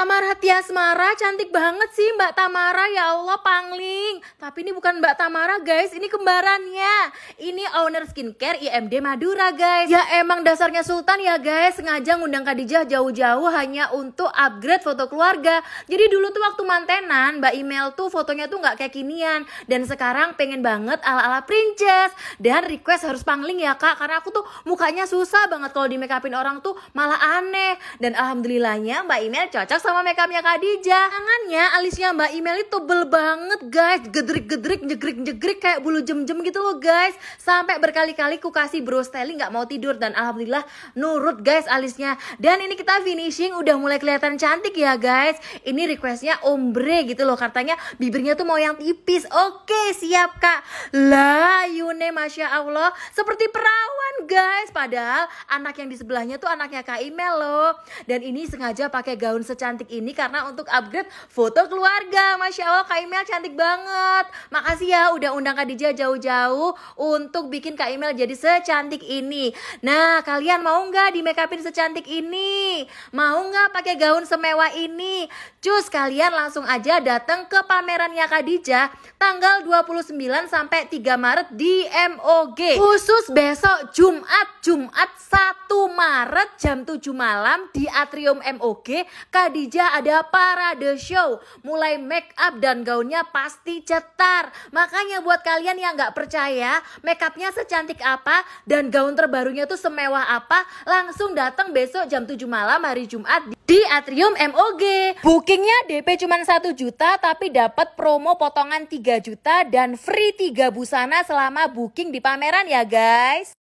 Tamara Tiasmara, cantik banget sih Mbak Tamara, ya Allah pangling. Tapi ini bukan Mbak Tamara guys, ini kembarannya. Ini owner skincare IMD Madura guys. Ya emang dasarnya Sultan ya guys, sengaja ngundang Khadijah jauh-jauh hanya untuk upgrade foto keluarga. Jadi dulu tuh waktu mantenan, Mbak Email tuh fotonya tuh nggak kayak kinian. Dan sekarang pengen banget ala-ala princess. Dan request harus pangling ya kak, karena aku tuh mukanya susah banget kalau di make upin orang tuh malah aneh. Dan alhamdulillahnya Mbak Email cocok sama makeupnya Khadijah tangannya alisnya Mbak Imel itu tebel banget guys gedrik-gedrik nyegrik-nyegrik kayak bulu jem-jem gitu loh guys sampai berkali-kali ku kasih bro styling gak mau tidur dan alhamdulillah nurut guys alisnya dan ini kita finishing udah mulai kelihatan cantik ya guys ini requestnya ombre gitu loh katanya bibirnya tuh mau yang tipis oke siap kak lah Yune Masya Allah seperti perawan guys padahal anak yang di sebelahnya tuh anaknya Kak Imel loh dan ini sengaja pakai gaun secara cantik ini karena untuk upgrade foto keluarga. Masya Allah Kak Imel cantik banget. Makasih ya udah undang Kak Dija jauh-jauh untuk bikin Kak Imel jadi secantik ini. Nah kalian mau nggak di make upin secantik ini? Mau nggak pakai gaun semewah ini? Cus kalian langsung aja datang ke pamerannya Kak Dija tanggal 29 sampai 3 Maret di MOG. Khusus besok Jumat, Jumat 1 Maret jam 7 malam di Atrium MOG, Kak Khadijah ada parade show. Mulai make up dan gaunnya pasti cetar. Makanya buat kalian yang gak percaya make upnya secantik apa dan gaun terbarunya tuh semewah apa, langsung datang besok jam 7 malam hari Jumat di Atrium MOG. Bookingnya DP cuma 1 juta tapi dapat promo potongan 3 juta dan free 3 busana selama booking di pameran ya guys.